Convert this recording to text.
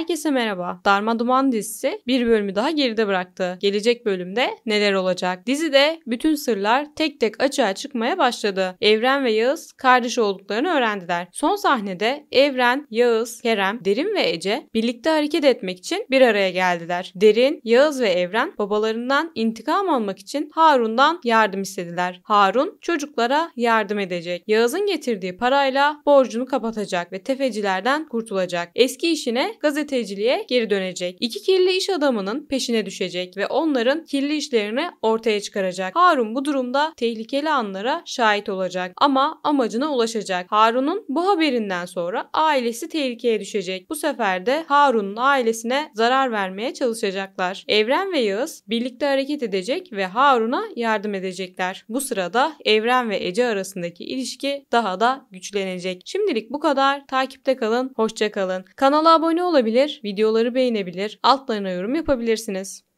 Herkese merhaba. Darma Duman dizisi bir bölümü daha geride bıraktı. Gelecek bölümde neler olacak? Dizide bütün sırlar tek tek açığa çıkmaya başladı. Evren ve Yağız kardeş olduklarını öğrendiler. Son sahnede Evren, Yağız, Kerem, Derin ve Ece birlikte hareket etmek için bir araya geldiler. Derin, Yağız ve Evren babalarından intikam almak için Harun'dan yardım istediler. Harun çocuklara yardım edecek. Yağız'ın getirdiği parayla borcunu kapatacak ve tefecilerden kurtulacak. Eski işine gazete gazeteciliğe geri dönecek. İki kirli iş adamının peşine düşecek ve onların kirli işlerini ortaya çıkaracak. Harun bu durumda tehlikeli anlara şahit olacak ama amacına ulaşacak. Harun'un bu haberinden sonra ailesi tehlikeye düşecek. Bu sefer de Harun'un ailesine zarar vermeye çalışacaklar. Evren ve Yağız birlikte hareket edecek ve Harun'a yardım edecekler. Bu sırada Evren ve Ece arasındaki ilişki daha da güçlenecek. Şimdilik bu kadar. Takipte kalın. Hoşça kalın. Kanala abone olabilir beğenebilir, videoları beğenebilir, altlarına yorum yapabilirsiniz.